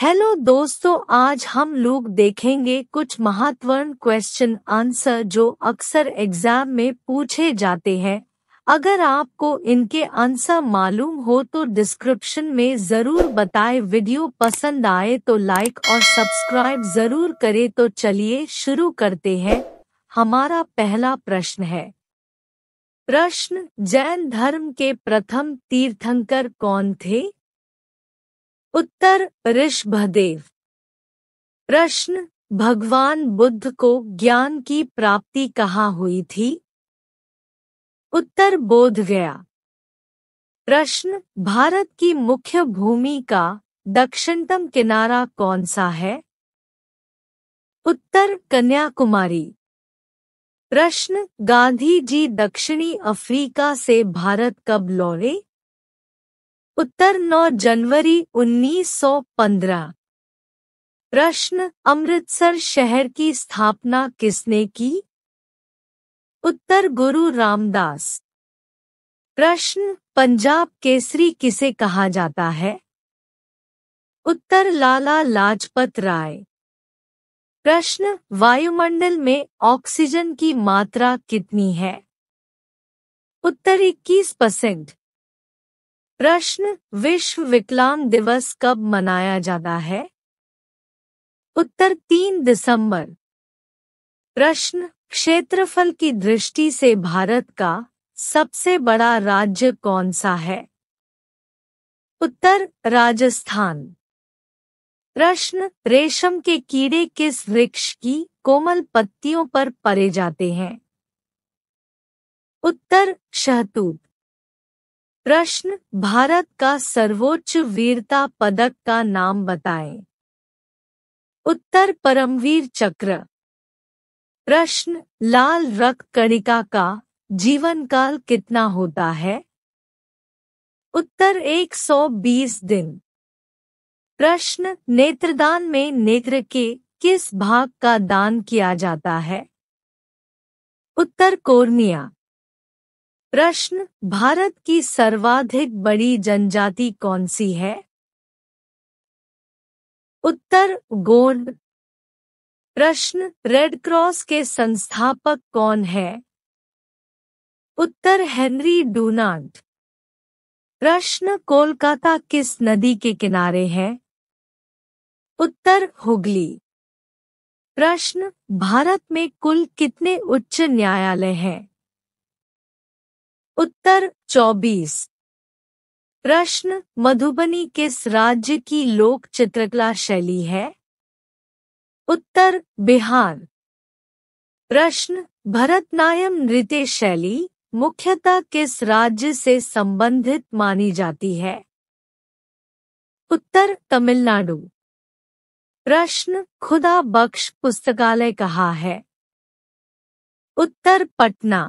Hello दोस्तों आज हम लोग देखेंगे कुछ महत्वपूर्ण क्वेश्चन आंसर जो अक्सर एग्जाम में पूछे जाते हैं अगर आपको इनके आंसर मालूम हो तो डिस्क्रिप्शन में जरूर बताएं वीडियो पसंद आए तो लाइक और सब्सक्राइब जरूर करें तो चलिए शुरू करते हैं हमारा पहला प्रश्न है प्रश्न जैन धर्म के प्रथम तीर्थंकर कौन थे उत्तर ऋषभदेव प्रश्न भगवान बुद्ध को ज्ञान की प्राप्ति कहाँ हुई थी उत्तर बोध गया प्रश्न भारत की मुख्य भूमि का दक्षिणतम किनारा कौन सा है उत्तर कन्याकुमारी प्रश्न गांधी जी दक्षिणी अफ्रीका से भारत कब लौटे उत्तर 9 जनवरी 1915 प्रश्न अमृतसर शहर की स्थापना किसने की उत्तर गुरु रामदास प्रश्न पंजाब केसरी किसे कहा जाता है उत्तर लाला लाजपत राय प्रश्न वायुमंडल में ऑक्सीजन की मात्रा कितनी है उत्तर इक्कीस परसेंट प्रश्न विश्व विकलांग दिवस कब मनाया जाता है उत्तर तीन दिसंबर प्रश्न क्षेत्रफल की दृष्टि से भारत का सबसे बड़ा राज्य कौन सा है उत्तर राजस्थान प्रश्न रेशम के कीड़े किस वृक्ष की कोमल पत्तियों पर परे जाते हैं उत्तर शहतूत प्रश्न भारत का सर्वोच्च वीरता पदक का नाम बताएं। उत्तर परमवीर चक्र प्रश्न लाल रक्त कणिका का जीवन काल कितना होता है उत्तर 120 दिन प्रश्न नेत्रदान में नेत्र के किस भाग का दान किया जाता है उत्तर कोर्निया प्रश्न भारत की सर्वाधिक बड़ी जनजाति कौन सी है उत्तर गोंड प्रश्न रेड क्रॉस के संस्थापक कौन है उत्तर हेनरी डूनाट प्रश्न कोलकाता किस नदी के किनारे है उत्तर हुगली प्रश्न भारत में कुल कितने उच्च न्यायालय हैं उत्तर 24 प्रश्न मधुबनी किस राज्य की लोक चित्रकला शैली है उत्तर बिहार प्रश्न भरतनायम नृत्य शैली मुख्यतः किस राज्य से संबंधित मानी जाती है उत्तर तमिलनाडु प्रश्न खुदा बख्श पुस्तकालय कहा है उत्तर पटना